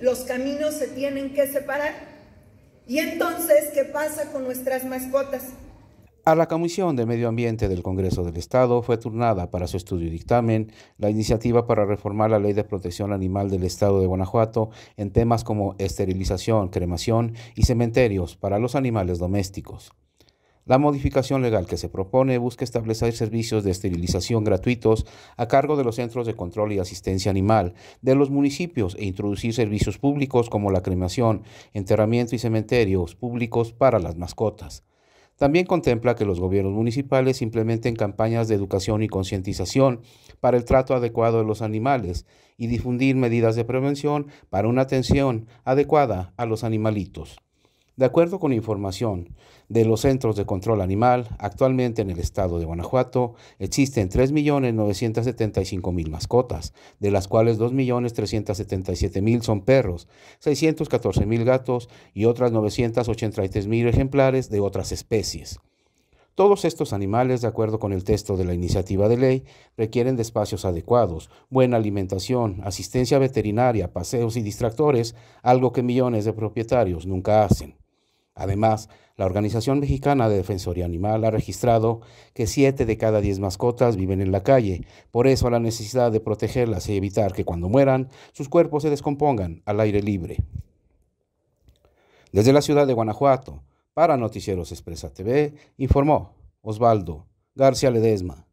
Los caminos se tienen que separar. ¿Y entonces qué pasa con nuestras mascotas? A la Comisión de Medio Ambiente del Congreso del Estado fue turnada para su estudio y dictamen la iniciativa para reformar la Ley de Protección Animal del Estado de Guanajuato en temas como esterilización, cremación y cementerios para los animales domésticos. La modificación legal que se propone busca establecer servicios de esterilización gratuitos a cargo de los centros de control y asistencia animal de los municipios e introducir servicios públicos como la cremación, enterramiento y cementerios públicos para las mascotas. También contempla que los gobiernos municipales implementen campañas de educación y concientización para el trato adecuado de los animales y difundir medidas de prevención para una atención adecuada a los animalitos. De acuerdo con información de los Centros de Control Animal, actualmente en el estado de Guanajuato existen 3.975.000 mascotas, de las cuales 2.377.000 son perros, 614.000 gatos y otras 983.000 ejemplares de otras especies. Todos estos animales, de acuerdo con el texto de la iniciativa de ley, requieren de espacios adecuados, buena alimentación, asistencia veterinaria, paseos y distractores, algo que millones de propietarios nunca hacen. Además, la Organización Mexicana de Defensoría Animal ha registrado que 7 de cada 10 mascotas viven en la calle, por eso la necesidad de protegerlas y evitar que cuando mueran sus cuerpos se descompongan al aire libre. Desde la ciudad de Guanajuato, para Noticieros Expresa TV, informó Osvaldo García Ledesma.